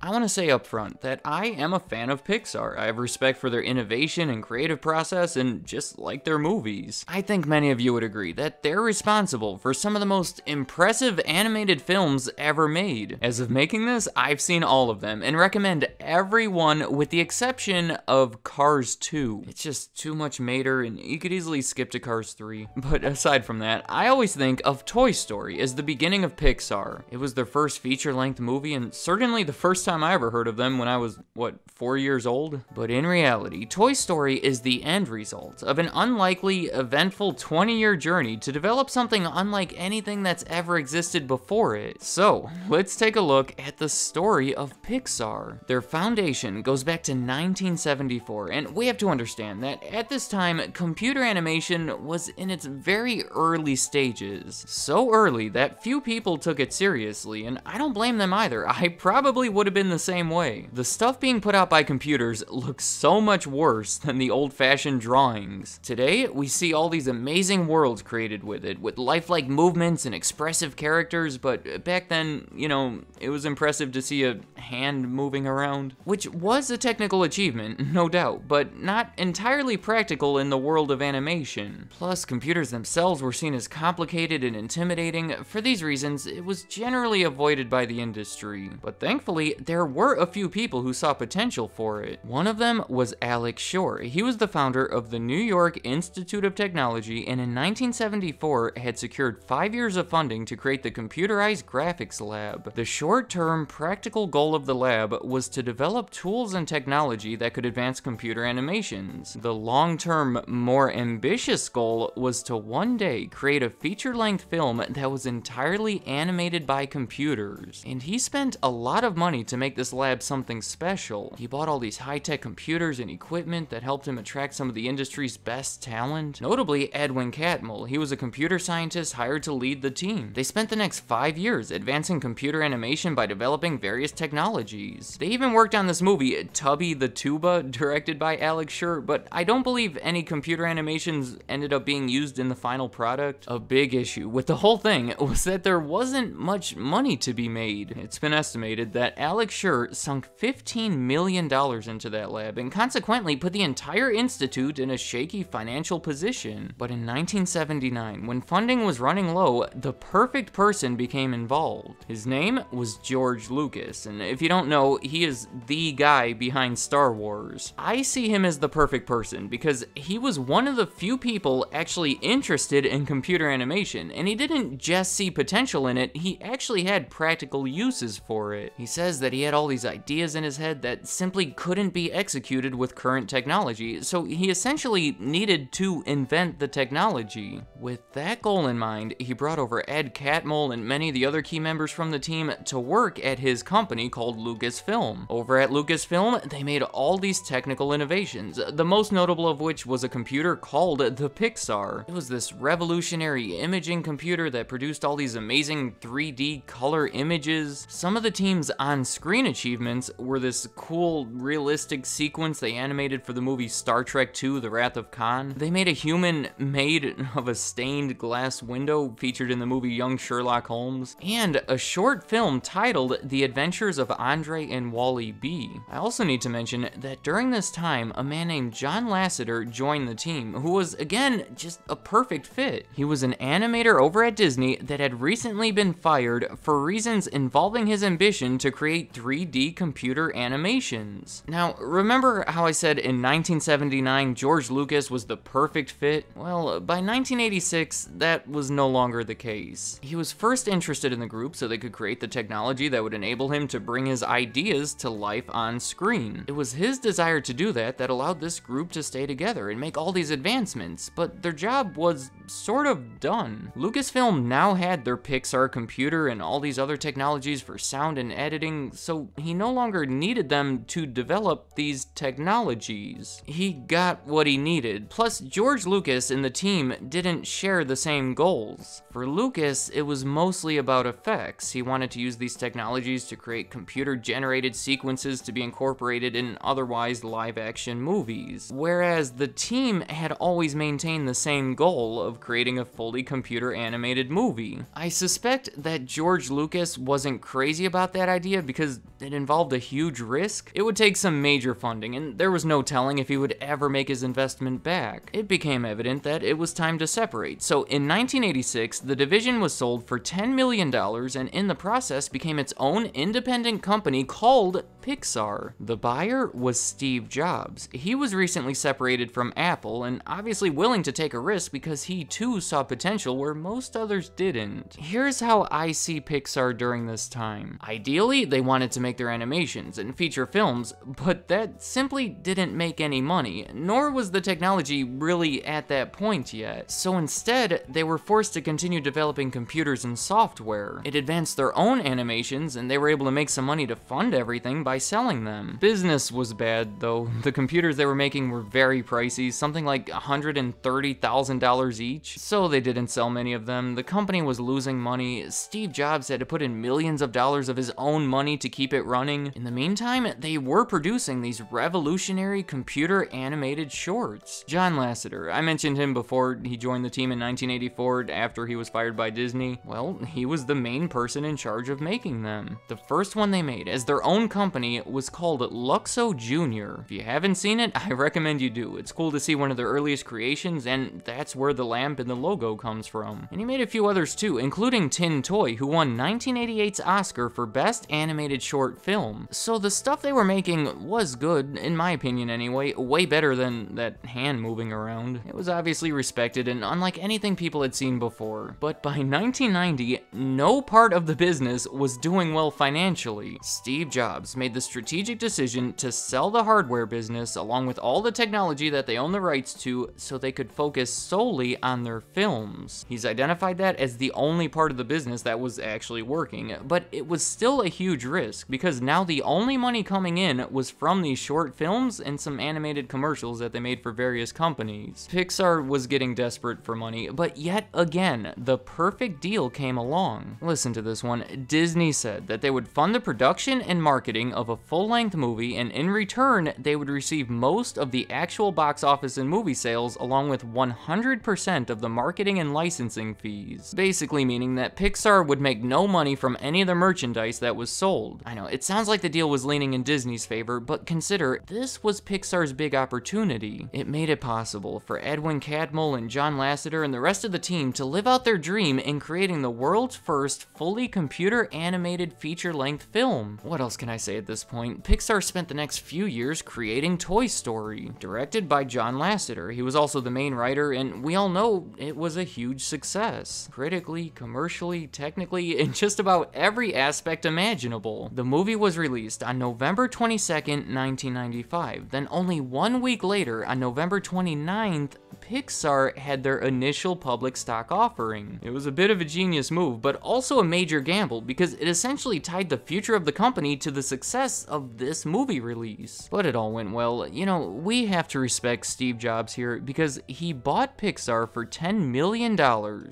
I want to say up front that I am a fan of Pixar. I have respect for their innovation and creative process and just like their movies. I think many of you would agree that they're responsible for some of the most impressive animated films ever made. As of making this, I've seen all of them and recommend everyone with the exception of Cars 2. It's just too much Mater and you could easily skip to Cars 3. But aside from that, I always think of Toy Story as the beginning of Pixar. It was their first feature-length movie and certainly the first time I ever heard of them when I was, what, four years old? But in reality, Toy Story is the end result of an unlikely, eventful 20-year journey to develop something unlike anything that's ever existed before it. So, let's take a look at the story of Pixar. Their foundation goes back to 1974, and we have to understand that at this time, computer animation was in its very early stages. So early that few people took it seriously, and I don't blame them either. I probably would have been the same way. The stuff being put out by computers looks so much worse than the old-fashioned drawings. Today, we see all these amazing worlds created with it, with lifelike movements and expressive characters, but back then, you know, it was impressive to see a hand moving around which was a technical achievement, no doubt, but not entirely practical in the world of animation. Plus, computers themselves were seen as complicated and intimidating. For these reasons, it was generally avoided by the industry. But thankfully, there were a few people who saw potential for it. One of them was Alex Shore. He was the founder of the New York Institute of Technology and in 1974 had secured five years of funding to create the Computerized Graphics Lab. The short-term practical goal of the lab was to develop tools and technology that could advance computer animations. The long-term, more ambitious goal was to one day create a feature-length film that was entirely animated by computers. And he spent a lot of money to make this lab something special. He bought all these high-tech computers and equipment that helped him attract some of the industry's best talent, notably Edwin Catmull. He was a computer scientist hired to lead the team. They spent the next five years advancing computer animation by developing various technologies. They even worked on this movie, Tubby the Tuba, directed by Alex Schur, but I don't believe any computer animations ended up being used in the final product. A big issue with the whole thing was that there wasn't much money to be made. It's been estimated that Alex Schur sunk $15 million into that lab and consequently put the entire institute in a shaky financial position. But in 1979, when funding was running low, the perfect person became involved. His name was George Lucas, and if you don't know, he is the guy behind Star Wars. I see him as the perfect person because he was one of the few people actually interested in computer animation, and he didn't just see potential in it, he actually had practical uses for it. He says that he had all these ideas in his head that simply couldn't be executed with current technology, so he essentially needed to invent the technology. With that goal in mind, he brought over Ed Catmull and many of the other key members from the team to work at his company called Lucasfilm. Over at Lucasfilm, they made all these technical innovations, the most notable of which was a computer called the Pixar. It was this revolutionary imaging computer that produced all these amazing 3D color images. Some of the team's on-screen achievements were this cool, realistic sequence they animated for the movie Star Trek II, The Wrath of Khan. They made a human made of a stained glass window featured in the movie Young Sherlock Holmes, and a short film titled The Adventures of Andre and Wally 3B. I also need to mention that during this time, a man named John Lasseter joined the team, who was, again, just a perfect fit. He was an animator over at Disney that had recently been fired for reasons involving his ambition to create 3D computer animations. Now, remember how I said in 1979 George Lucas was the perfect fit? Well, by 1986, that was no longer the case. He was first interested in the group so they could create the technology that would enable him to bring his ideas to life on screen. It was his desire to do that that allowed this group to stay together and make all these advancements, but their job was sort of done. Lucasfilm now had their Pixar computer and all these other technologies for sound and editing, so he no longer needed them to develop these technologies. He got what he needed. Plus, George Lucas and the team didn't share the same goals. For Lucas, it was mostly about effects. He wanted to use these technologies to create computer-generated sequences sequences to be incorporated in otherwise live-action movies, whereas the team had always maintained the same goal of creating a fully computer animated movie. I suspect that George Lucas wasn't crazy about that idea because it involved a huge risk. It would take some major funding, and there was no telling if he would ever make his investment back. It became evident that it was time to separate, so in 1986, the division was sold for $10 million and in the process became its own independent company called Pixar. The buyer was Steve Jobs. He was recently separated from Apple and obviously willing to take a risk because he too saw potential where most others didn't. Here's how I see Pixar during this time. Ideally, they wanted to make their animations and feature films, but that simply didn't make any money, nor was the technology really at that point yet. So instead, they were forced to continue developing computers and software. It advanced their own animations and they were able to make some money to fund everything by selling them. Business was bad though. The computers they were making were very pricey, something like $130,000 each. So they didn't sell many of them. The company was losing money. Steve Jobs had to put in millions of dollars of his own money to keep it running. In the meantime, they were producing these revolutionary computer animated shorts. John Lasseter, I mentioned him before he joined the team in 1984 after he was fired by Disney. Well, he was the main person in charge of making them. The first one they made as their own company company was called Luxo Jr. If you haven't seen it, I recommend you do. It's cool to see one of their earliest creations, and that's where the lamp and the logo comes from. And he made a few others too, including Tin Toy, who won 1988's Oscar for Best Animated Short Film. So the stuff they were making was good, in my opinion anyway, way better than that hand moving around. It was obviously respected and unlike anything people had seen before. But by 1990, no part of the business was doing well financially. Steve Jobs made made the strategic decision to sell the hardware business along with all the technology that they own the rights to so they could focus solely on their films. He's identified that as the only part of the business that was actually working, but it was still a huge risk because now the only money coming in was from these short films and some animated commercials that they made for various companies. Pixar was getting desperate for money, but yet again, the perfect deal came along. Listen to this one. Disney said that they would fund the production and marketing of a full-length movie, and in return, they would receive most of the actual box office and movie sales along with 100% of the marketing and licensing fees. Basically meaning that Pixar would make no money from any of the merchandise that was sold. I know, it sounds like the deal was leaning in Disney's favor, but consider, this was Pixar's big opportunity. It made it possible for Edwin Cadmull and John Lasseter and the rest of the team to live out their dream in creating the world's first fully computer animated feature-length film. What else can I say this point, Pixar spent the next few years creating Toy Story. Directed by John Lasseter, he was also the main writer, and we all know it was a huge success. Critically, commercially, technically, in just about every aspect imaginable. The movie was released on November 22nd, 1995, then only one week later, on November 29th, Pixar had their initial public stock offering. It was a bit of a genius move, but also a major gamble because it essentially tied the future of the company to the success of this movie release. But it all went well. You know, we have to respect Steve Jobs here because he bought Pixar for $10 million,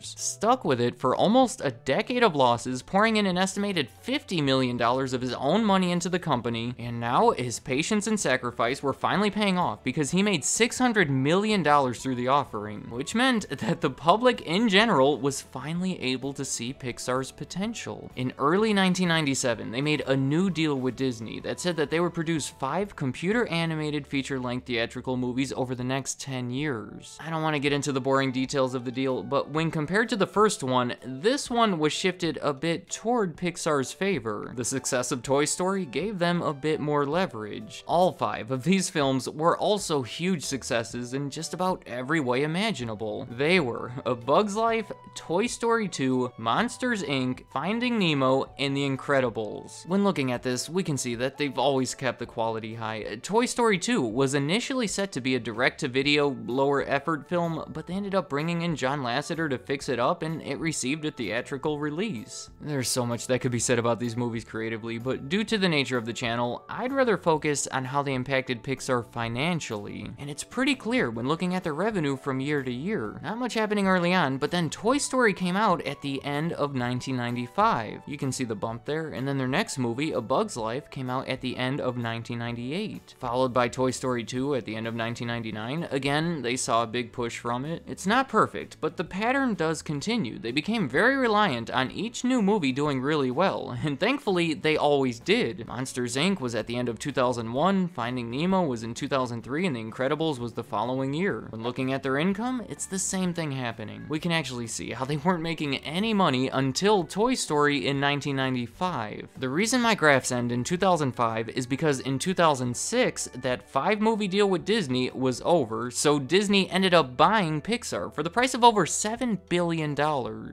stuck with it for almost a decade of losses, pouring in an estimated $50 million of his own money into the company, and now his patience and sacrifice were finally paying off because he made $600 million through the offering, which meant that the public in general was finally able to see Pixar's potential. In early 1997, they made a new deal with Disney that said that they would produce five computer animated feature length theatrical movies over the next 10 years. I don't want to get into the boring details of the deal, but when compared to the first one, this one was shifted a bit toward Pixar's favor. The success of Toy Story gave them a bit more leverage. All five of these films were also huge successes in just about every every way imaginable. They were A Bug's Life, Toy Story 2, Monsters Inc., Finding Nemo, and The Incredibles. When looking at this, we can see that they've always kept the quality high. Toy Story 2 was initially set to be a direct-to-video, lower-effort film, but they ended up bringing in John Lasseter to fix it up, and it received a theatrical release. There's so much that could be said about these movies creatively, but due to the nature of the channel, I'd rather focus on how they impacted Pixar financially. And it's pretty clear when looking at their revenue revenue from year to year. Not much happening early on, but then Toy Story came out at the end of 1995. You can see the bump there, and then their next movie, A Bug's Life, came out at the end of 1998, followed by Toy Story 2 at the end of 1999. Again, they saw a big push from it. It's not perfect, but the pattern does continue. They became very reliant on each new movie doing really well, and thankfully, they always did. Monsters, Inc. was at the end of 2001, Finding Nemo was in 2003, and The Incredibles was the following year. When looking looking at their income, it's the same thing happening. We can actually see how they weren't making any money until Toy Story in 1995. The reason my graphs end in 2005 is because in 2006, that five movie deal with Disney was over, so Disney ended up buying Pixar for the price of over $7 billion.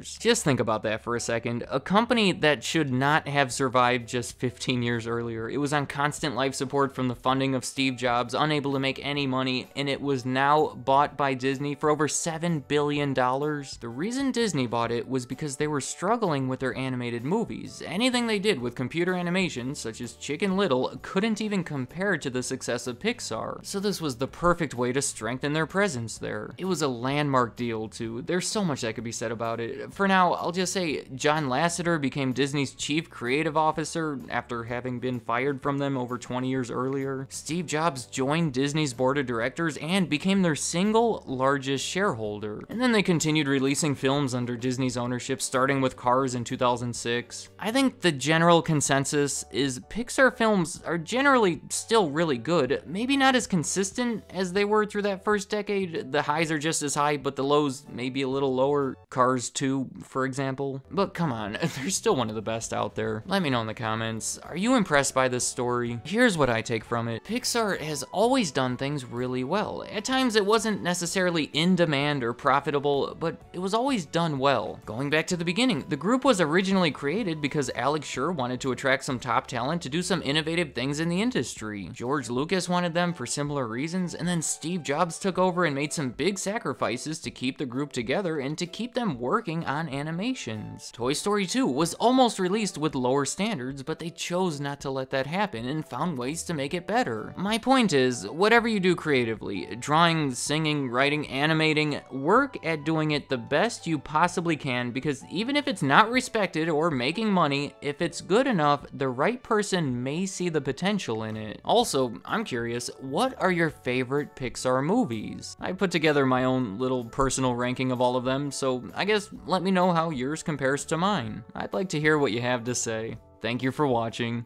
Just think about that for a second. A company that should not have survived just 15 years earlier. It was on constant life support from the funding of Steve Jobs, unable to make any money, and it was now bought by by Disney for over $7 billion. The reason Disney bought it was because they were struggling with their animated movies. Anything they did with computer animation, such as Chicken Little, couldn't even compare to the success of Pixar. So this was the perfect way to strengthen their presence there. It was a landmark deal too. There's so much that could be said about it. For now, I'll just say John Lasseter became Disney's chief creative officer after having been fired from them over 20 years earlier. Steve Jobs joined Disney's board of directors and became their single largest shareholder. And then they continued releasing films under Disney's ownership, starting with Cars in 2006. I think the general consensus is Pixar films are generally still really good, maybe not as consistent as they were through that first decade. The highs are just as high, but the lows may be a little lower. Cars 2, for example. But come on, they're still one of the best out there. Let me know in the comments, are you impressed by this story? Here's what I take from it. Pixar has always done things really well. At times it wasn't necessarily necessarily in demand or profitable, but it was always done well. Going back to the beginning, the group was originally created because Alex Schur wanted to attract some top talent to do some innovative things in the industry. George Lucas wanted them for similar reasons, and then Steve Jobs took over and made some big sacrifices to keep the group together and to keep them working on animations. Toy Story 2 was almost released with lower standards, but they chose not to let that happen and found ways to make it better. My point is, whatever you do creatively, drawing, singing, writing, animating, work at doing it the best you possibly can because even if it's not respected or making money, if it's good enough, the right person may see the potential in it. Also, I'm curious, what are your favorite Pixar movies? I put together my own little personal ranking of all of them, so I guess let me know how yours compares to mine. I'd like to hear what you have to say. Thank you for watching.